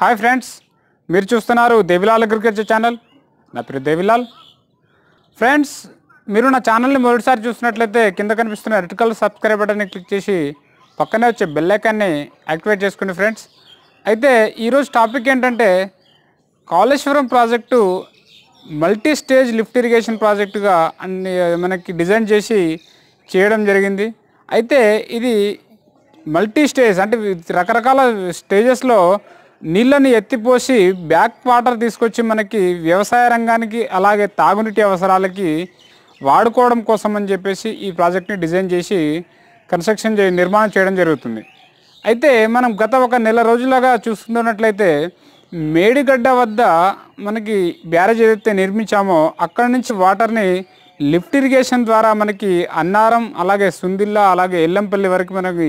hi friends మీరు చూస్తున్నారు Devilal agriculture channel నా పేరు దేవిలాల్ ఫ్రెండ్స్ మీరు నా ఛానల్ని మొదటిసారి చూసినట్లయితే కింద కనిపిస్తున్న రెడ్ కలర్ సబ్స్క్రైబ్ బటన్ని క్లిక్ చేసి పక్కనే వచ్చే బెల్లైకాన్ని యాక్టివేట్ చేసుకోండి ఫ్రెండ్స్ అయితే ఈరోజు టాపిక్ ఏంటంటే Kaleshwaram project multi stage lift irrigation ప్రాజెక్టుగా అన్ని మనకి డిజైన్ చేసి చేయడం జరిగింది అయితే ఇది మల్టీ స్టేజ్ అంటే రకరకాల స్టేజెస్లో నీళ్ళని ఎత్తిపోసి బ్యాక్ వాటర్ తీసుకొచ్చి మనకి వ్యవసాయ రంగానికి అలాగే తాగునీటి అవసరాలకి వాడుకోవడం కోసం అని చెప్పేసి ఈ ప్రాజెక్ట్ని డిజైన్ చేసి కన్స్ట్రక్షన్ చే నిర్మాణం చేయడం జరుగుతుంది అయితే మనం గత ఒక నెల రోజులుగా చూస్తున్నట్లయితే మేడిగడ్డ వద్ద మనకి బ్యారేజ్ ఏదైతే నిర్మించామో అక్కడి నుంచి వాటర్ని లిఫ్ట్ ఇరిగేషన్ ద్వారా మనకి అన్నారం అలాగే సుందిల్లా అలాగే ఎల్లంపల్లి వరకు మనకి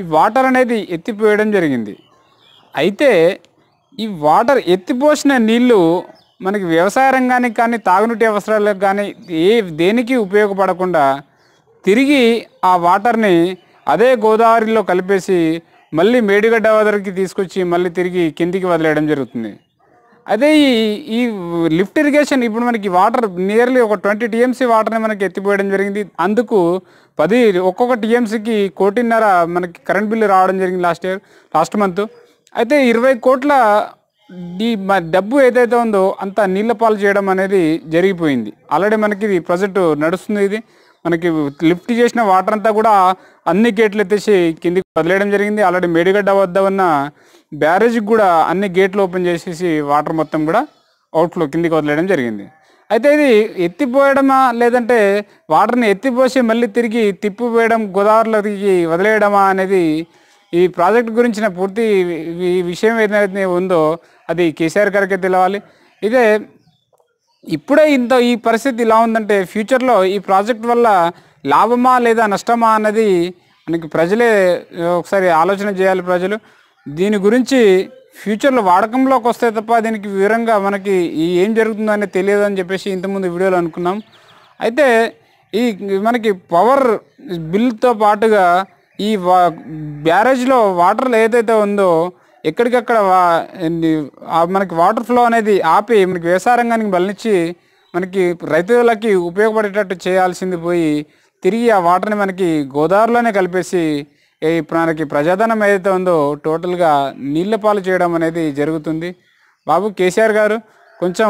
ఈ వాటర్ అనేది ఎత్తిపోయడం జరిగింది అయితే ఈ వాటర్ ఎత్తిపోసిన నీళ్లు మనకి వ్యవసాయ రంగానికి కానీ తాగునీటి అవసరాలకు కానీ ఏ దేనికి ఉపయోగపడకుండా తిరిగి ఆ వాటర్ని అదే గోదావరిలో కలిపేసి మళ్ళీ మేడిగడ్డ వదరికి తీసుకొచ్చి మళ్ళీ తిరిగి కిందికి వదిలేయడం జరుగుతుంది అదే ఈ ఈ లిఫ్ట్ ఇరిగేషన్ ఇప్పుడు మనకి వాటర్ నియర్లీ ఒక ట్వంటీ టీఎంసీ వాటర్ని మనకి ఎత్తిపోయడం జరిగింది అందుకు పది ఒక్కొక్క టీఎంసీకి కోటిన్నర మనకి కరెంట్ బిల్లు రావడం జరిగింది లాస్ట్ ఇయర్ లాస్ట్ మంత్ అయితే ఇరవై కోట్ల ఈ డబ్బు ఏదైతే ఉందో అంత నీళ్ల పాలు చేయడం అనేది జరిగిపోయింది ఆల్రెడీ మనకి ఇది ప్రాజెక్టు నడుస్తుంది ఇది మనకి లిఫ్ట్ చేసిన వాటర్ అంతా కూడా అన్ని గేట్లు ఎత్తేసి కిందికి వదిలేయడం జరిగింది ఆల్రెడీ మేడిగడ్డ వద్ద ఉన్న బ్యారేజ్కి కూడా అన్ని గేట్లు ఓపెన్ చేసేసి వాటర్ మొత్తం కూడా అవుట్లో కిందికి వదిలేయడం జరిగింది అయితే ఇది ఎత్తిపోయడమా లేదంటే వాటర్ని ఎత్తిపోసి మళ్ళీ తిరిగి తిప్పిపోయడం గోదావరిలోకి వదిలేయడమా అనేది ఈ ప్రాజెక్ట్ గురించిన పూర్తి ఈ విషయం ఏదైతే ఉందో అది కేసీఆర్ గారికి తెలవాలి ఇదే ఇప్పుడే ఇంత ఈ పరిస్థితి ఇలా ఉందంటే ఫ్యూచర్లో ఈ ప్రాజెక్ట్ వల్ల లాభమా లేదా నష్టమా అన్నది మనకి ప్రజలే ఒకసారి ఆలోచన చేయాలి ప్రజలు దీని గురించి ఫ్యూచర్లో వాడకంలోకి వస్తే తప్ప దీనికి వివరంగా మనకి ఏం జరుగుతుందని తెలియదు అని చెప్పేసి ఇంతకుముందు వీడియోలో అనుకున్నాం అయితే ఈ మనకి పవర్ బిల్తో పాటుగా ఈ బ్యారేజ్లో వాటర్ ఏదైతే ఉందో ఎక్కడికక్కడ మనకి వాటర్ ఫ్లో అనేది ఆపి మనకి వ్యవసాయ రంగానికి బలినిచ్చి మనకి రైతులకి ఉపయోగపడేటట్టు చేయాల్సింది పోయి తిరిగి ఆ వాటర్ని మనకి గోదావరిలోనే కలిపేసి ఈ మనకి ప్రజాధనం ఏదైతే ఉందో టోటల్గా నీళ్ళ పాలు చేయడం అనేది జరుగుతుంది బాబు కేసీఆర్ గారు కొంచెం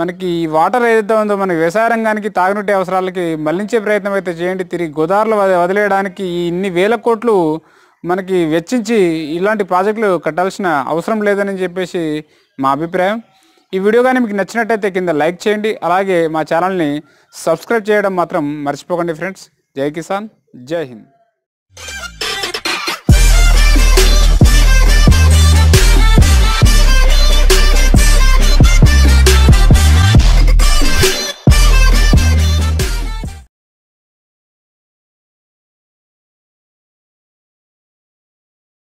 మనకి ఈ వాటర్ ఏదైతే ఉందో మనకి వ్యవసాయ రంగానికి తాగునీటి అవసరాలకి మళ్లించే ప్రయత్నం అయితే చేయండి తిరిగి గోదావరిలో వదిలేయడానికి ఇన్ని వేల కోట్లు మనకి వెచ్చించి ఇలాంటి ప్రాజెక్టులు కట్టాల్సిన అవసరం లేదని చెప్పేసి మా అభిప్రాయం ఈ వీడియో కానీ మీకు నచ్చినట్టయితే కింద లైక్ చేయండి అలాగే మా ఛానల్ని సబ్స్క్రైబ్ చేయడం మాత్రం మర్చిపోకండి ఫ్రెండ్స్ జై కిసాన్ జై హింద్